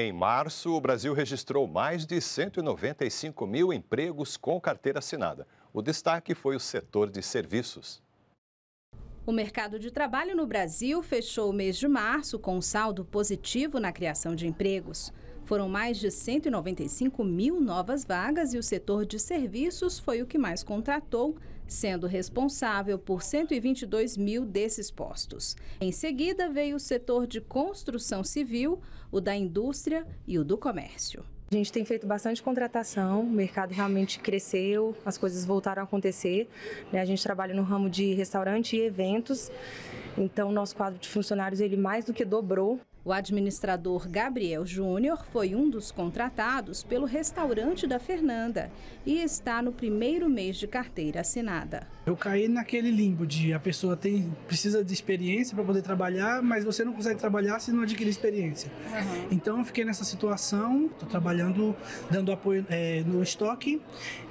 Em março, o Brasil registrou mais de 195 mil empregos com carteira assinada. O destaque foi o setor de serviços. O mercado de trabalho no Brasil fechou o mês de março com um saldo positivo na criação de empregos. Foram mais de 195 mil novas vagas e o setor de serviços foi o que mais contratou, sendo responsável por 122 mil desses postos. Em seguida, veio o setor de construção civil, o da indústria e o do comércio. A gente tem feito bastante contratação, o mercado realmente cresceu, as coisas voltaram a acontecer. Né? A gente trabalha no ramo de restaurante e eventos, então nosso quadro de funcionários ele mais do que dobrou. O administrador Gabriel Júnior foi um dos contratados pelo restaurante da Fernanda e está no primeiro mês de carteira assinada. Eu caí naquele limbo de a pessoa tem, precisa de experiência para poder trabalhar, mas você não consegue trabalhar se não adquirir experiência. Uhum. Então eu fiquei nessa situação, estou trabalhando, dando apoio é, no estoque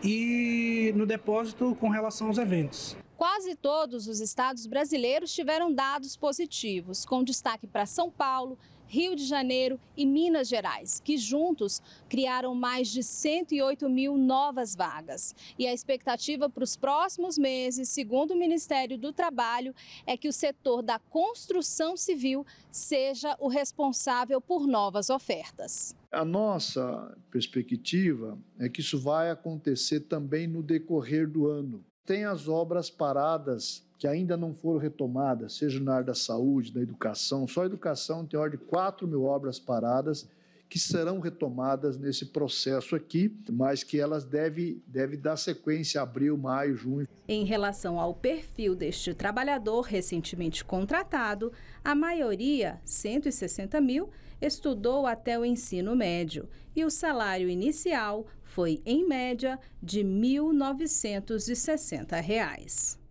e no depósito com relação aos eventos. Quase todos os estados brasileiros tiveram dados positivos, com destaque para São Paulo, Rio de Janeiro e Minas Gerais, que juntos criaram mais de 108 mil novas vagas. E a expectativa para os próximos meses, segundo o Ministério do Trabalho, é que o setor da construção civil seja o responsável por novas ofertas. A nossa perspectiva é que isso vai acontecer também no decorrer do ano tem as obras paradas que ainda não foram retomadas, seja na área da saúde, da educação. Só a educação tem ordem de 4 mil obras paradas que serão retomadas nesse processo aqui, mas que elas devem deve dar sequência abril, maio, junho. Em relação ao perfil deste trabalhador recentemente contratado, a maioria, 160 mil, estudou até o ensino médio e o salário inicial foi, em média, de R$ 1.960.